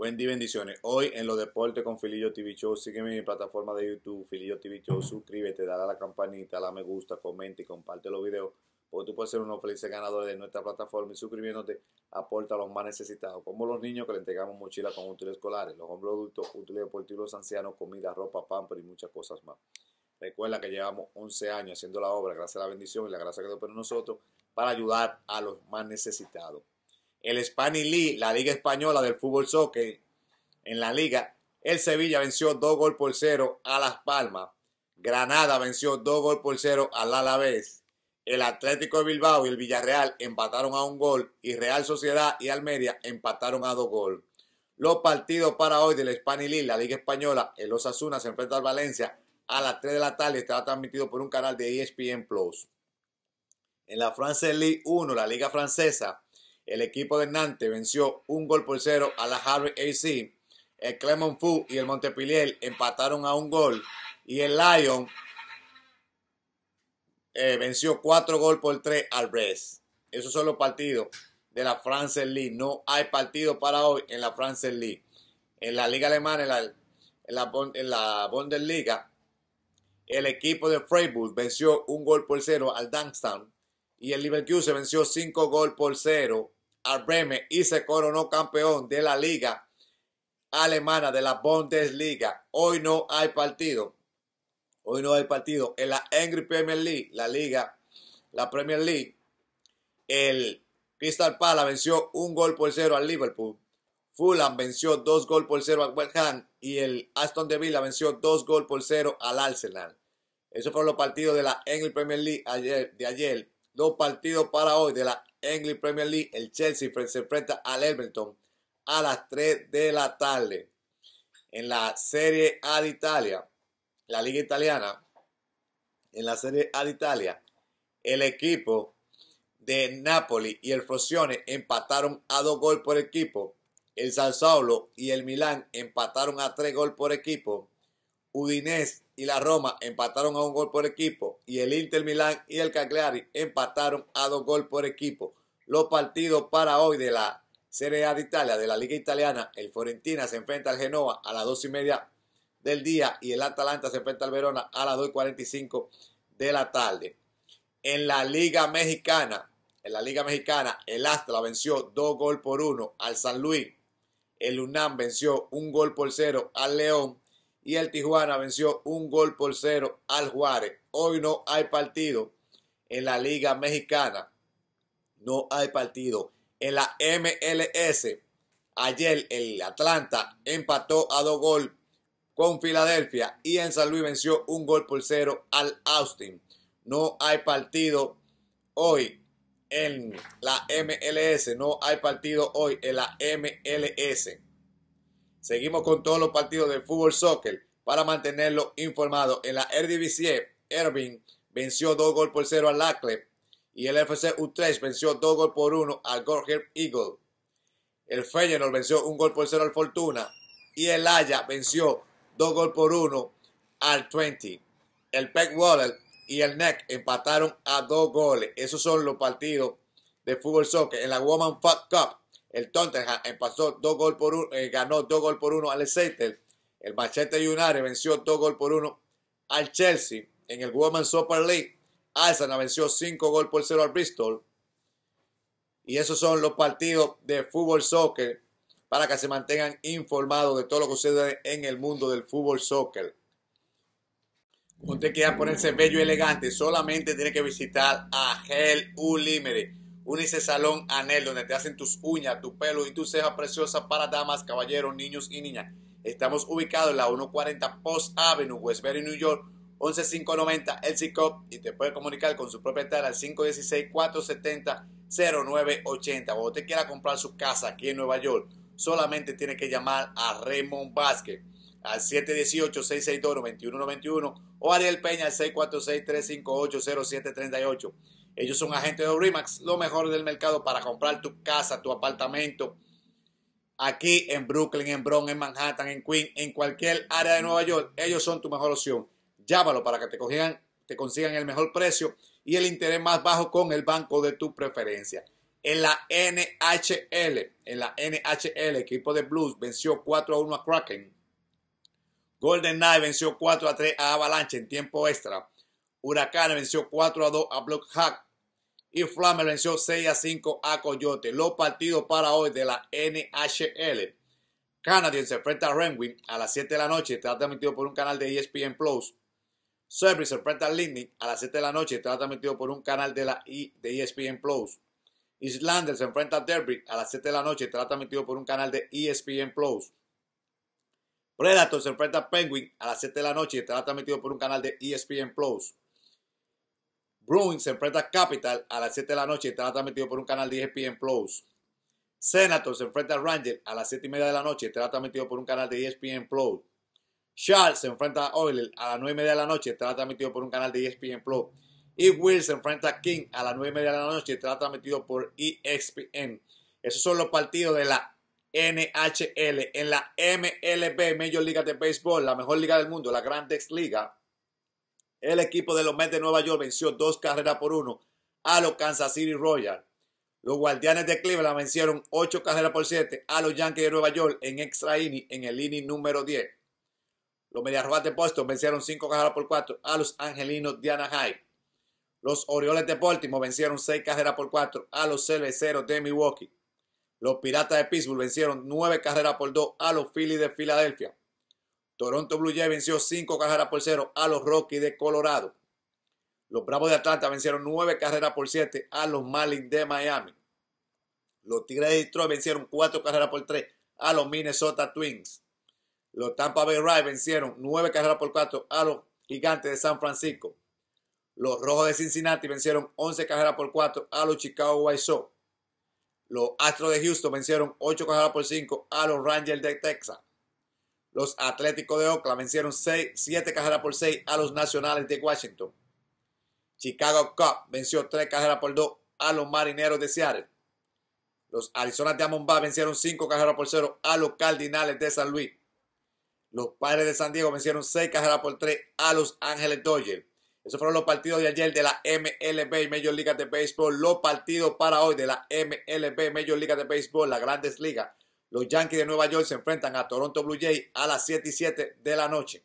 Buen día, bendiciones. Hoy en los deportes con Filillo TV Show, sígueme en mi plataforma de YouTube, Filillo TV Show, suscríbete, dale a la campanita, dale me gusta, comenta y comparte los videos, porque tú puedes ser uno felices ganadores de nuestra plataforma y suscribiéndote aporta a los más necesitados, como los niños que le entregamos mochilas con útiles escolares, los hombres adultos, útiles deportivos, los ancianos, comida, ropa, pamper y muchas cosas más. Recuerda que llevamos 11 años haciendo la obra, gracias a la bendición y la gracia que Dios por nosotros, para ayudar a los más necesitados el Spanish League, la Liga Española del Fútbol Soccer, en la Liga, el Sevilla venció 2 gol por 0 a Las Palmas. Granada venció 2 gol por 0 al Alavés. El Atlético de Bilbao y el Villarreal empataron a un gol y Real Sociedad y Almería empataron a dos gol Los partidos para hoy del Spanish League, la Liga Española, el Osasuna se enfrenta al Valencia a las 3 de la tarde. Estará transmitido por un canal de ESPN Plus. En la France League 1, la Liga Francesa, el equipo de Nantes venció un gol por cero a la Harvard AC. El Clermont Fu y el Montpellier empataron a un gol. Y el Lyon eh, venció cuatro gol por tres al Brest. Esos son los partidos de la France League. No hay partido para hoy en la France League. En la Liga Alemana, en la, en Bundesliga, el equipo de Freiburg venció un gol por cero al Darmstadt Y el Leverkusen venció cinco gol por cero al Bremen y se coronó campeón de la liga alemana de la Bundesliga. Hoy no hay partido. Hoy no hay partido. En la Angry Premier League, la liga, la Premier League, el Crystal Palace venció un gol por cero al Liverpool. Fulham venció dos gol por cero al West Ham y el Aston Villa venció dos gol por cero al Arsenal. Esos fueron los partidos de la Angry Premier League ayer, de ayer. Dos partidos para hoy de la English Premier League, el Chelsea se enfrenta al Everton a las 3 de la tarde. En la Serie A de Italia, la Liga Italiana, en la Serie A de Italia, el equipo de Napoli y el Frosione empataron a dos goles por equipo. El San y el Milán empataron a tres goles por equipo. Udinés y la Roma empataron a un gol por equipo. Y el Inter Milán y el Cagliari empataron a dos goles por equipo los partidos para hoy de la Serie A de Italia, de la Liga Italiana. El Fiorentina se enfrenta al Genoa a las dos y media del día y el Atalanta se enfrenta al Verona a las 2 y 45 de la tarde. En la Liga Mexicana, en la Liga Mexicana, el Astra venció dos gol por uno al San Luis. El UNAM venció un gol por cero al León y el Tijuana venció un gol por cero al Juárez. Hoy no hay partido en la Liga Mexicana no hay partido. En la MLS, ayer el Atlanta empató a dos gol con Filadelfia y en San Luis venció un gol por cero al Austin. No hay partido hoy en la MLS. No hay partido hoy en la MLS. Seguimos con todos los partidos de fútbol soccer para mantenerlo informado. En la RDBC, Irving venció dos gol por cero al Lacle y el FC Utrecht venció 2 gol por 1 al Gorger Eagle. El Feyenoord venció 1 gol por 0 al Fortuna y el Haya venció 2 gol por 1 al 20. El Peck Waller y el Neck empataron a 2 goles. Esos son los partidos de fútbol soccer. En la Women's Fuck Cup, el Tottenham eh, ganó 2 gol por 1 al Exeter. El Manchester United venció 2 gol por 1 al Chelsea. En el Women's Super League, Alzana ah, venció 5 gol por 0 al Bristol. Y esos son los partidos de fútbol soccer para que se mantengan informados de todo lo que sucede en el mundo del fútbol soccer. Usted quiera ponerse bello y elegante, solamente tiene que visitar a Hell Ulimere, Unice Salón Anel, donde te hacen tus uñas, tu pelo y tus cejas preciosas para damas, caballeros, niños y niñas. Estamos ubicados en la 140 Post Avenue, Westbury, New York 11590, el CICOP, y te puede comunicar con su propietario al 516-470-0980. O te quiera comprar su casa aquí en Nueva York, solamente tiene que llamar a Raymond Vázquez al 718-662-9191 o Ariel Peña al 646-358-0738. Ellos son agentes de Remax, lo mejor del mercado para comprar tu casa, tu apartamento, aquí en Brooklyn, en Bronx, en Manhattan, en Queens, en cualquier área de Nueva York. Ellos son tu mejor opción. Llámalo para que te, consigan, el mejor precio y el interés más bajo con el banco de tu preferencia. En la NHL, en la NHL, equipo de Blues venció 4 a 1 a Kraken. Golden Knight venció 4 a 3 a Avalanche en tiempo extra. Huracán venció 4 a 2 a Block Hack. Y Flamer venció 6 a 5 a Coyote. Los partidos para hoy de la NHL. Canadiens se enfrenta a Renwin a las 7 de la noche. Está transmitido por un canal de ESPN Plus. Service se enfrenta a las 7 de la noche trata transmitido por un canal de la ESPN e Plus. Islanders se enfrenta a Derby a las 7 de la noche trata transmitido por un canal de ESPN Plus. Predator se enfrenta a Penguin a las 7 de la noche y estará transmitido por un canal de ESPN Plus. Bruins se enfrenta a Capital a las 7 de la noche y estará transmitido por un canal de ESPN Plus. Senator se enfrenta a Ranger a las 7 y media de la noche y estará transmitido por un canal de ESPN Plus. Charles se enfrenta a Oilers a las 9 y media de la noche, estará transmitido por un canal de ESPN Plus. Y Will se enfrenta a King a las 9 y media de la noche, estará transmitido por ESPN. Esos son los partidos de la NHL. En la MLB, Major liga de baseball, la mejor liga del mundo, la Grandes Liga, el equipo de los Mets de Nueva York venció dos carreras por uno a los Kansas City Royals. Los Guardianes de Cleveland vencieron ocho carreras por siete a los Yankees de Nueva York en extra inning en el inning número 10. Los Medias Rojas de Boston vencieron 5 carreras por 4 a los Angelinos de Anaheim. Los Orioles de Baltimore vencieron 6 carreras por 4 a los Cerveceros de Milwaukee. Los Piratas de Pittsburgh vencieron 9 carreras por 2 a los Phillies de Filadelfia. Toronto Blue Jays venció 5 carreras por 0 a los Rockies de Colorado. Los Bravos de Atlanta vencieron 9 carreras por 7 a los Marlins de Miami. Los Tigres de Detroit vencieron 4 carreras por 3 a los Minnesota Twins. Los Tampa Bay Rays vencieron 9 carreras por 4 a los Gigantes de San Francisco. Los Rojos de Cincinnati vencieron 11 carreras por 4 a los Chicago White Sox. Los Astros de Houston vencieron 8 carreras por 5 a los Rangers de Texas. Los Atléticos de Oakland vencieron 7 carreras por 6 a los Nacionales de Washington. Chicago Cup venció 3 carreras por 2 a los Marineros de Seattle. Los Arizona Diamondbacks vencieron 5 carreras por 0 a los Cardinales de San Luis. Los padres de San Diego vencieron 6 carreras por 3 a Los Ángeles Dodgers. Esos fueron los partidos de ayer de la MLB y Major League de Béisbol. Los partidos para hoy de la MLB, Major League de Béisbol, las grandes ligas. Los Yankees de Nueva York se enfrentan a Toronto Blue Jays a las 7 y 7 de la noche.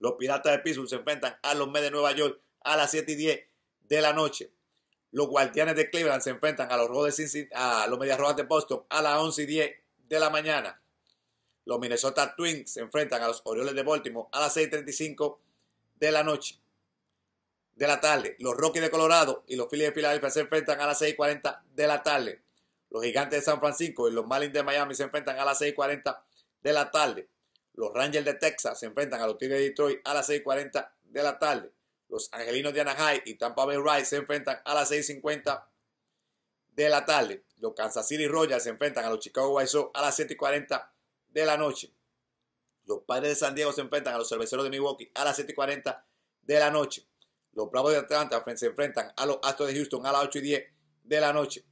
Los Piratas de Pittsburgh se enfrentan a los Mets de Nueva York a las 7 y 10 de la noche. Los Guardianes de Cleveland se enfrentan a los, a los Medias Rojas de Boston a las 11 y 10 de la mañana. Los Minnesota Twins se enfrentan a los Orioles de Baltimore a las 6.35 de la noche. De la tarde. Los Rockies de Colorado y los Phillies de Filadelfia se enfrentan a las 6.40 de la tarde. Los Gigantes de San Francisco y los Marlins de Miami se enfrentan a las 6.40 de la tarde. Los Rangers de Texas se enfrentan a los Tigres de Detroit a las 6.40 de la tarde. Los Angelinos de Anaheim y Tampa Bay Rays se enfrentan a las 6.50 de la tarde. Los Kansas City Royals se enfrentan a los Chicago White Sox a las 7.40 de la noche. Los padres de San Diego se enfrentan a los cerveceros de Milwaukee a las 7 y 40 de la noche. Los Bravos de Atlanta se enfrentan a los Astros de Houston a las 8 y 10 de la noche.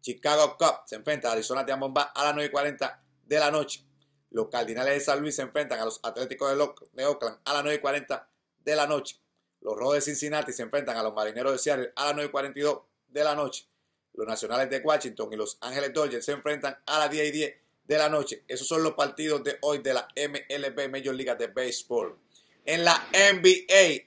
Chicago Cup se enfrenta a Arizona de Bomba a las 9 y 40 de la noche. Los Cardinales de San Luis se enfrentan a los Atléticos de Oakland a las 9 y 40 de la noche. Los Rojos de Cincinnati se enfrentan a los Marineros de Seattle a las 9 y 42 de la noche. Los Nacionales de Washington y los Ángeles Dodgers se enfrentan a las 10 y 10 de la noche. Esos son los partidos de hoy de la MLB, Major League de Baseball. En la NBA,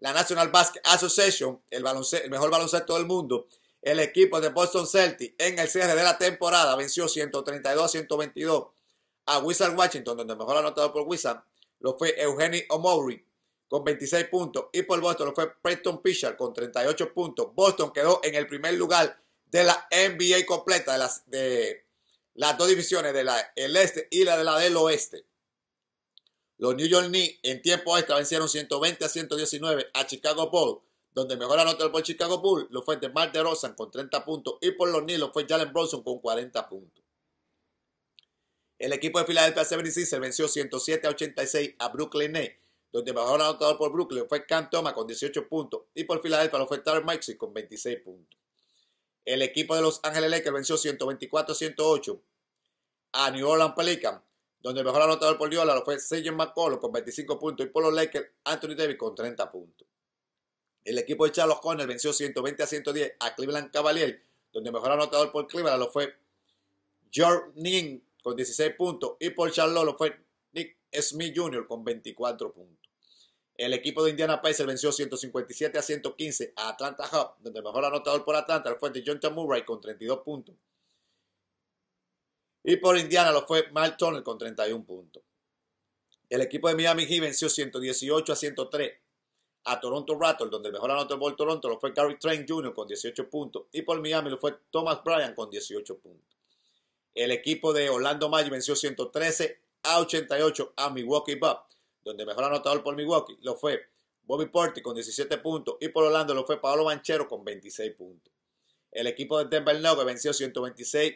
la National Basket Association, el, mejor baloncesto del mundo, el equipo de Boston Celtics en el cierre de la temporada venció 132 122 a Wizard Washington, donde el mejor anotado por Wizard lo fue Eugenio O'Maury con 26 puntos y por Boston lo fue Preston Fisher con 38 puntos. Boston quedó en el primer lugar de la NBA completa de, las, de las dos divisiones de la el este y la de la del oeste. Los New York Knicks en tiempo extra vencieron 120 a 119 a Chicago Bulls, donde mejor anotador por Chicago Bulls lo fue de DeRozan con 30 puntos y por los Knicks lo fue Jalen Bronson con 40 puntos. El equipo de Philadelphia 76 venció 107 a 86 a Brooklyn Nets, donde mejor anotador por Brooklyn fue Cam Thomas con 18 puntos y por Philadelphia lo fue Tarek Maxey con 26 puntos. El equipo de Los Ángeles Lakers venció 124-108 a New Orleans Pelicans, donde el mejor anotador por Diola fue Sejan McCollum con 25 puntos y por los Lakers Anthony Davis con 30 puntos. El equipo de Charles Conner venció 120 110 a Cleveland Cavaliers, donde el mejor anotador por Cleveland lo fue George Ning con 16 puntos y por Charlotte lo fue Nick Smith Jr. con 24 puntos. El equipo de Indiana Pacers venció 157 a 115 a Atlanta Hub, donde el mejor anotador por Atlanta fue de John Murray con 32 puntos. Y por Indiana lo fue Mike Turner con 31 puntos. El equipo de Miami Heat venció 118 a 103 a Toronto Raptors, donde el mejor anotador por Toronto lo fue Gary Train Jr. con 18 puntos. Y por Miami lo fue Thomas Bryan con 18 puntos. El equipo de Orlando Magic venció 113 a 88 a Milwaukee Bucks donde mejor anotador por Milwaukee lo fue Bobby Porti con 17 puntos y por Orlando lo fue Paolo Banchero con 26 puntos. El equipo de Denver Nuggets venció 126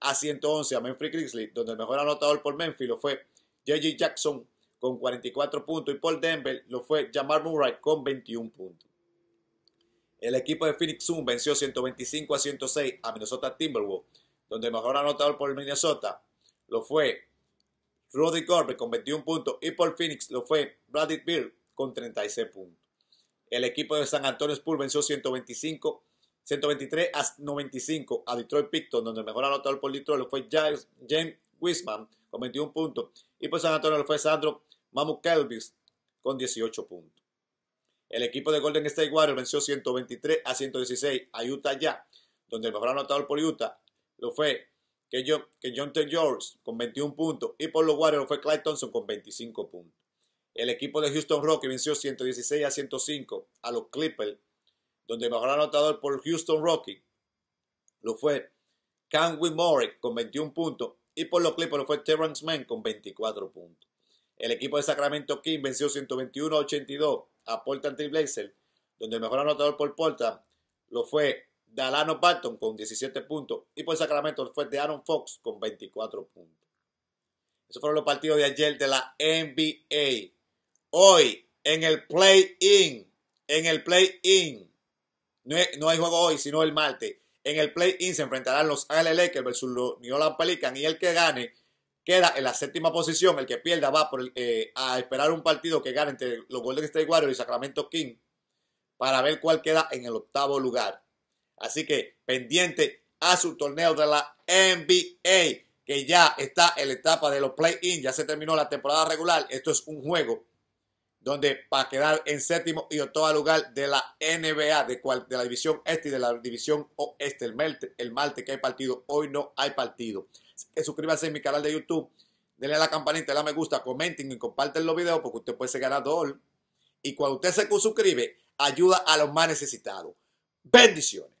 a 111 a Memphis Grizzly. donde el mejor anotador por Memphis lo fue J.J. Jackson con 44 puntos y por Denver lo fue Jamal Murray con 21 puntos. El equipo de Phoenix Sun venció 125 a 106 a Minnesota Timberwolves, donde el mejor anotador por Minnesota lo fue Roddy Corbett con 21 puntos y por Phoenix lo fue Bradley Beal con 36 puntos. El equipo de San Antonio Spurs venció 125, 123 a 95 a Detroit Picton, donde el mejor anotador por Detroit lo fue James, James Wiseman con 21 puntos y por San Antonio lo fue Sandro Mamu con 18 puntos. El equipo de Golden State Warriors venció 123 a 116 a Utah ya, donde el mejor anotador por Utah lo fue que, John, T. George con 21 puntos y por los Warriors fue Clyde Thompson con 25 puntos. El equipo de Houston Rockets venció 116 a 105 a los Clippers, donde el mejor anotador por Houston Rockets lo fue Canwin Morris con 21 puntos y por los Clippers lo fue Terrence Mann con 24 puntos. El equipo de Sacramento King venció 121 a 82 a Portland Trail donde el mejor anotador por Portland lo fue de Alano Barton con 17 puntos y por Sacramento fue de Aaron Fox con 24 puntos. Esos fueron los partidos de ayer de la NBA. Hoy, en el play-in, en el play-in, no, hay juego hoy, sino el martes. En el play-in se enfrentarán los Ángeles Lakers versus los New Orleans Pelicans y el que gane queda en la séptima posición. El que pierda va eh, a esperar un partido que gane entre los Golden State Warriors y Sacramento King para ver cuál queda en el octavo lugar. Así que pendiente a su torneo de la NBA, que ya está en la etapa de los play-in, ya se terminó la temporada regular. Esto es un juego donde para quedar en séptimo y octavo lugar de la NBA, de, la división este y de la división oeste, el martes, que hay partido, hoy no hay partido. Suscríbanse a mi canal de YouTube, denle a la campanita, denle a me gusta, comenten y comparten los videos porque usted puede ser ganador. Y cuando usted se suscribe, ayuda a los más necesitados. Bendiciones.